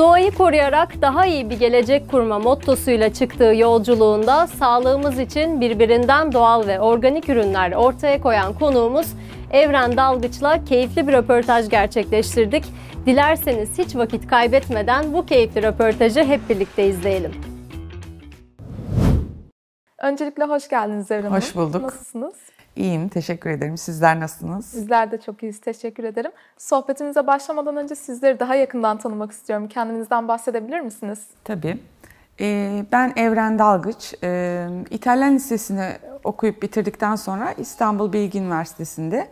Doğayı koruyarak daha iyi bir gelecek kurma mottosuyla çıktığı yolculuğunda sağlığımız için birbirinden doğal ve organik ürünler ortaya koyan konuğumuz Evren Dalgıç'la keyifli bir röportaj gerçekleştirdik. Dilerseniz hiç vakit kaybetmeden bu keyifli röportajı hep birlikte izleyelim. Öncelikle hoş geldiniz Evren Hanım. Hoş bulduk. Nasılsınız? İyiyim, teşekkür ederim. Sizler nasılsınız? Sizler de çok iyiyiz, teşekkür ederim. Sohbetimize başlamadan önce sizleri daha yakından tanımak istiyorum. Kendinizden bahsedebilir misiniz? Tabii. Ee, ben Evren Dalgıç. Ee, İtalyan Lisesi'ni okuyup bitirdikten sonra İstanbul Bilgi Üniversitesi'nde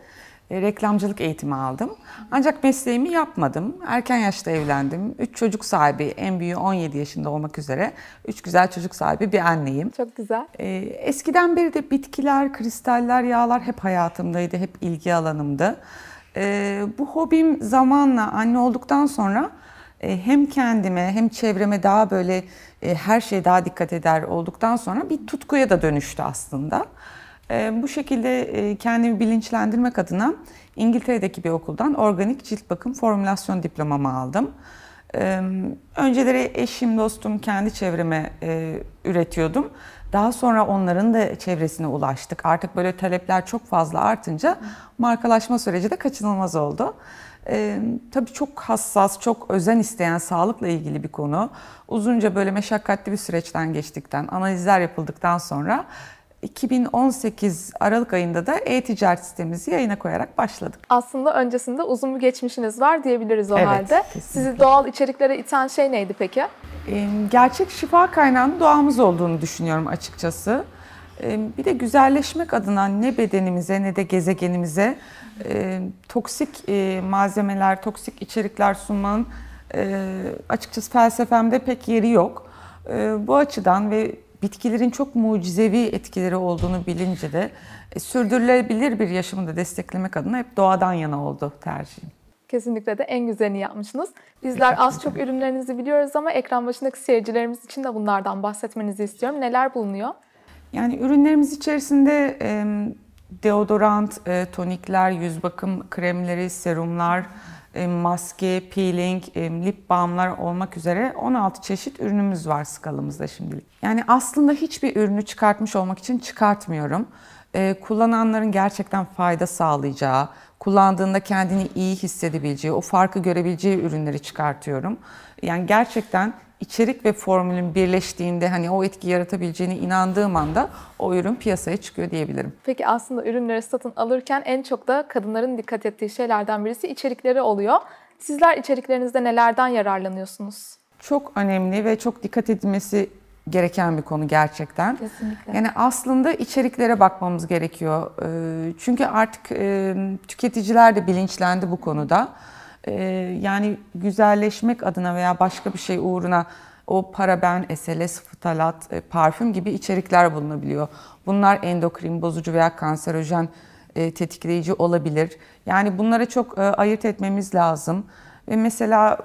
e, reklamcılık eğitimi aldım. Ancak mesleğimi yapmadım. Erken yaşta evlendim. Üç çocuk sahibi, en büyüğü 17 yaşında olmak üzere. Üç güzel çocuk sahibi bir anneyim. Çok güzel. Ee, eskiden beri de bitkiler, kristaller, yağlar hep hayatımdaydı, hep ilgi alanımdı. Ee, bu hobim zamanla anne olduktan sonra e, hem kendime hem çevreme daha böyle e, her şeye daha dikkat eder olduktan sonra bir tutkuya da dönüştü aslında. Ee, bu şekilde e, kendimi bilinçlendirmek adına İngiltere'deki bir okuldan organik cilt bakım formülasyon diplomamı aldım. Ee, önceleri eşim, dostum, kendi çevreme e, üretiyordum. Daha sonra onların da çevresine ulaştık. Artık böyle talepler çok fazla artınca markalaşma süreci de kaçınılmaz oldu. Ee, tabii çok hassas, çok özen isteyen sağlıkla ilgili bir konu. Uzunca böyle meşakkatli bir süreçten geçtikten, analizler yapıldıktan sonra 2018 Aralık ayında da e-ticaret sitemizi yayına koyarak başladık. Aslında öncesinde uzun bir geçmişiniz var diyebiliriz o evet, halde. Kesinlikle. Sizi doğal içeriklere iten şey neydi peki? Gerçek şifa kaynağının doğamız olduğunu düşünüyorum açıkçası. Bir de güzelleşmek adına ne bedenimize ne de gezegenimize toksik e, malzemeler, toksik içerikler sunmanın e, açıkçası felsefemde pek yeri yok. E, bu açıdan ve bitkilerin çok mucizevi etkileri olduğunu bilince de e, sürdürülebilir bir yaşamı da desteklemek adına hep doğadan yana oldu tercihim. Kesinlikle de en güzelini yapmışsınız. Bizler az çok ürünlerinizi biliyoruz ama ekran başındaki seyircilerimiz için de bunlardan bahsetmenizi istiyorum. Neler bulunuyor? Yani ürünlerimiz içerisinde deodorant, tonikler, yüz bakım kremleri, serumlar, e, maske, peeling, e, lip balmlar olmak üzere 16 çeşit ürünümüz var skalamızda şimdilik. Yani aslında hiçbir ürünü çıkartmış olmak için çıkartmıyorum. E, kullananların gerçekten fayda sağlayacağı, kullandığında kendini iyi hissedebileceği, o farkı görebileceği ürünleri çıkartıyorum. Yani gerçekten içerik ve formülün birleştiğinde hani o etki yaratabileceğine inandığım anda o ürün piyasaya çıkıyor diyebilirim. Peki aslında ürünleri satın alırken en çok da kadınların dikkat ettiği şeylerden birisi içerikleri oluyor. Sizler içeriklerinizde nelerden yararlanıyorsunuz? Çok önemli ve çok dikkat edilmesi gereken bir konu gerçekten. Kesinlikle. Yani aslında içeriklere bakmamız gerekiyor. Ee, çünkü artık tüketiciler de bilinçlendi bu konuda. Hı ee, yani güzelleşmek adına veya başka bir şey uğruna o paraben, SLS, ftalat, e, parfüm gibi içerikler bulunabiliyor. Bunlar endokrin bozucu veya kanserojen e, tetikleyici olabilir. Yani bunlara çok e, ayırt etmemiz lazım. Ve mesela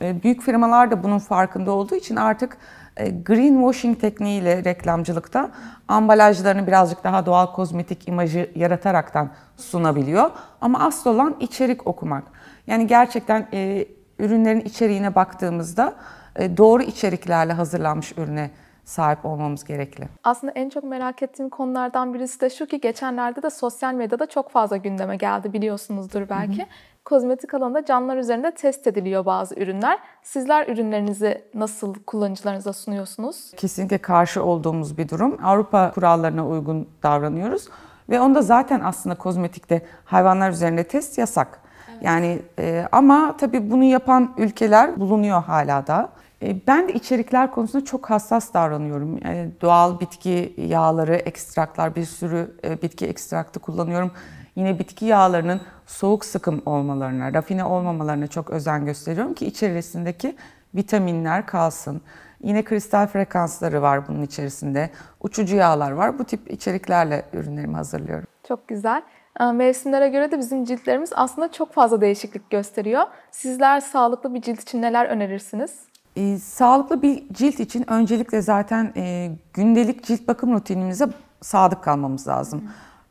büyük firmalar da bunun farkında olduğu için artık e, greenwashing tekniğiyle reklamcılıkta ambalajlarını birazcık daha doğal kozmetik imajı yarataraktan sunabiliyor. Ama asıl olan içerik okumak. Yani gerçekten e, ürünlerin içeriğine baktığımızda e, doğru içeriklerle hazırlanmış ürüne sahip olmamız gerekli. Aslında en çok merak ettiğim konulardan birisi de şu ki geçenlerde de sosyal medyada çok fazla gündeme geldi biliyorsunuzdur belki. Hı hı. Kozmetik alanında canlılar üzerinde test ediliyor bazı ürünler. Sizler ürünlerinizi nasıl kullanıcılarınıza sunuyorsunuz? Kesinlikle karşı olduğumuz bir durum. Avrupa kurallarına uygun davranıyoruz ve onda zaten aslında kozmetikte hayvanlar üzerinde test yasak. Yani e, ama tabii bunu yapan ülkeler bulunuyor hala da. E, ben de içerikler konusunda çok hassas davranıyorum. Yani e, doğal bitki yağları, ekstraklar, bir sürü e, bitki ekstraktı kullanıyorum. Yine bitki yağlarının soğuk sıkım olmalarına, rafine olmamalarına çok özen gösteriyorum ki içerisindeki vitaminler kalsın. Yine kristal frekansları var bunun içerisinde. Uçucu yağlar var. Bu tip içeriklerle ürünlerimi hazırlıyorum. Çok güzel. Ee, mevsimlere göre de bizim ciltlerimiz aslında çok fazla değişiklik gösteriyor. Sizler sağlıklı bir cilt için neler önerirsiniz? E, sağlıklı bir cilt için öncelikle zaten e, gündelik cilt bakım rutinimize sadık kalmamız lazım. Hı.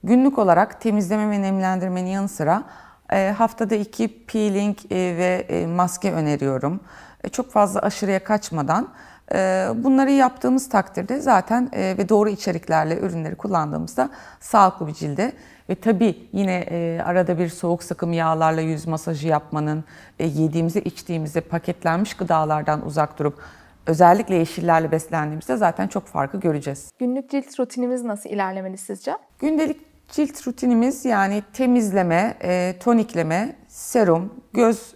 Günlük olarak temizleme ve nemlendirmenin yanı sıra e, haftada iki peeling e, ve e, maske öneriyorum. E, çok fazla aşırıya kaçmadan ee, bunları yaptığımız takdirde zaten e, ve doğru içeriklerle ürünleri kullandığımızda sağlıklı bir cilde ve tabii yine e, arada bir soğuk sıkım yağlarla yüz masajı yapmanın, e, yediğimizde içtiğimizde paketlenmiş gıdalardan uzak durup özellikle yeşillerle beslendiğimizde zaten çok farkı göreceğiz. Günlük cilt rutinimiz nasıl ilerlemeli sizce? Gündelik cilt rutinimiz yani temizleme, tonikleme, serum, göz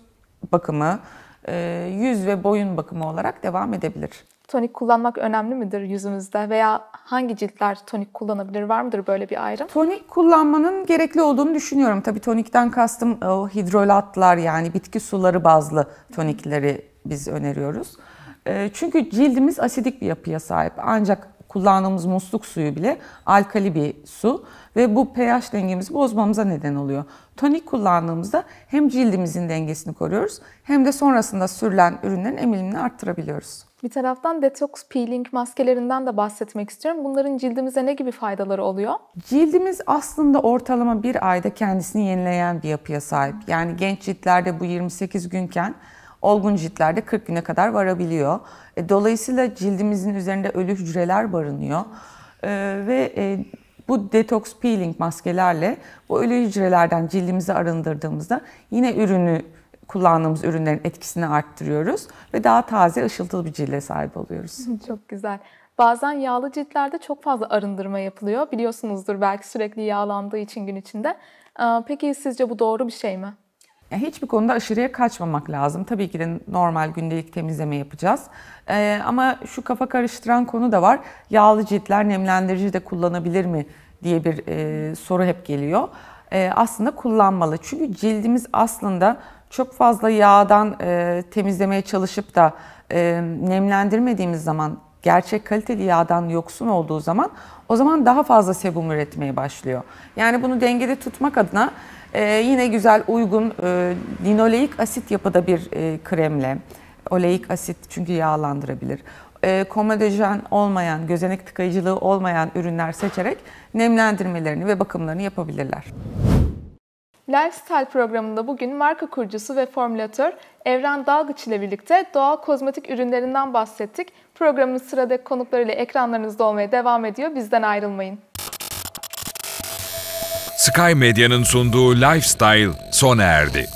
bakımı, e, yüz ve boyun bakımı olarak devam edebilir. Tonik kullanmak önemli midir yüzümüzde veya hangi ciltler tonik kullanabilir var mıdır böyle bir ayrım? Tonik kullanmanın gerekli olduğunu düşünüyorum. Tabii tonikten kastım e, o hidrolatlar yani bitki suları bazlı tonikleri biz öneriyoruz. E, çünkü cildimiz asidik bir yapıya sahip. Ancak kullandığımız musluk suyu bile alkali bir su ve bu pH dengemizi bozmamıza neden oluyor. Tonik kullandığımızda hem cildimizin dengesini koruyoruz hem de sonrasında sürülen ürünlerin emilimini arttırabiliyoruz. Bir taraftan detoks peeling maskelerinden de bahsetmek istiyorum. Bunların cildimize ne gibi faydaları oluyor? Cildimiz aslında ortalama bir ayda kendisini yenileyen bir yapıya sahip. Yani genç ciltlerde bu 28 günken olgun ciltlerde 40 güne kadar varabiliyor. E, dolayısıyla cildimizin üzerinde ölü hücreler barınıyor. E, ve e, bu detox peeling maskelerle bu ölü hücrelerden cildimizi arındırdığımızda yine ürünü kullandığımız ürünlerin etkisini arttırıyoruz ve daha taze ışıltılı bir cilde sahip oluyoruz. Çok güzel. Bazen yağlı ciltlerde çok fazla arındırma yapılıyor. Biliyorsunuzdur belki sürekli yağlandığı için gün içinde. Peki sizce bu doğru bir şey mi? Yani hiçbir konuda aşırıya kaçmamak lazım. Tabii ki de normal gündelik temizleme yapacağız. Ee, ama şu kafa karıştıran konu da var. Yağlı ciltler nemlendirici de kullanabilir mi diye bir e, soru hep geliyor. E, aslında kullanmalı. Çünkü cildimiz aslında çok fazla yağdan e, temizlemeye çalışıp da e, nemlendirmediğimiz zaman gerçek kaliteli yağdan yoksun olduğu zaman o zaman daha fazla sebum üretmeye başlıyor. Yani bunu dengede tutmak adına ee, yine güzel, uygun, e, linoleik asit yapıda bir e, kremle. Oleik asit çünkü yağlandırabilir. E, komedojen olmayan, gözenek tıkayıcılığı olmayan ürünler seçerek nemlendirmelerini ve bakımlarını yapabilirler. Lifestyle programında bugün marka kurucusu ve formülatör Evren Dalgıç ile birlikte doğal kozmetik ürünlerinden bahsettik. Programın sıradaki konuklarıyla ekranlarınızda olmaya devam ediyor. Bizden ayrılmayın. Sky Medya'nın sunduğu Lifestyle sona erdi.